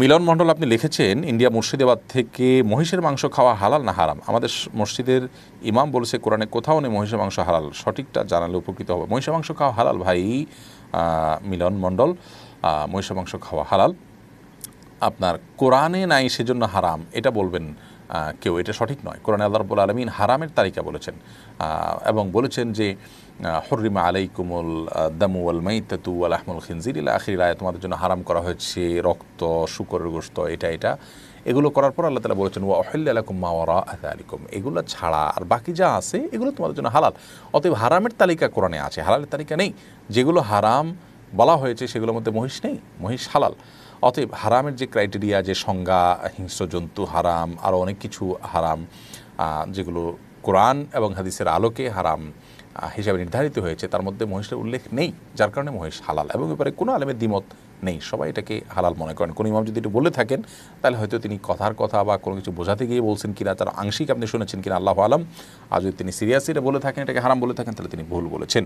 মিলন মণ্ডল আপনি লিখেছেন ইন্ডিয়া মুর্শিদাবাদ থেকে মহিষের মাংস খাওয়া হালাল না হারাম আমাদের মসজিদের ইমাম বলেছে কোরআনে কোথাও নেই মহিষের মাংস হালাল সঠিকটা জানালে উপকৃত হবে মহিষের মাংস খাওয়া হালাল ভাই মিলন মণ্ডল মহিষের মাংস খাওয়া হালাল আপনার কোরআনে নাই সেজন্য হারাম এটা বলবেন কেউ এটা সঠিক নয় কোরআন আল্লাহ রবুল আলমিন হারামের তালিকা বলেছেন এবং বলেছেন যে হরিমা আলাইকুমুল দামু আল মাইতাতু আল আহমুল খিনজির ইলা আখির রায় তোমাদের জন্য হারাম করা হয়েছে রক্ত শুকরের গোস্ত এটা এটা এগুলো করার পর আল্লাহ তালা বলেছেন ওয়া অহল্লা আলাকুম মাওয়ারা আলিকুম এগুলো ছাড়া আর বাকি যা আছে এগুলো তোমাদের জন্য হালাল অতএব হারামের তালিকা কোরআনে আছে হালালের তালিকা নেই যেগুলো হারাম বলা হয়েছে সেগুলোর মধ্যে মহিষ নেই মহিষ হালাল অতএব হারামের যে ক্রাইটেরিয়া যে সংজ্ঞা হিংস্র জন্তু হারাম আরও অনেক কিছু হারাম যেগুলো কোরআন এবং হাদিসের আলোকে হারাম হিসাবে নির্ধারিত হয়েছে তার মধ্যে মহিষের উল্লেখ নেই যার কারণে মহিষ হালাল এবং ব্যাপারে কোনো আলেমের দ্বিমত নেই সবাই এটাকে হালাল মনে করেন কোনো ইমাম যদি এটা বলে থাকেন তাহলে হয়তো তিনি কথার কথা বা কোনো কিছু বোঝাতে গিয়ে বলছেন কিনা তার আংশিক আপনি শুনেছেন কিনা আল্লাহ আলম আর যদি তিনি সিরিয়াসলি এটা বলে থাকেন এটাকে হারাম বলে থাকেন তাহলে তিনি ভুল বলেছেন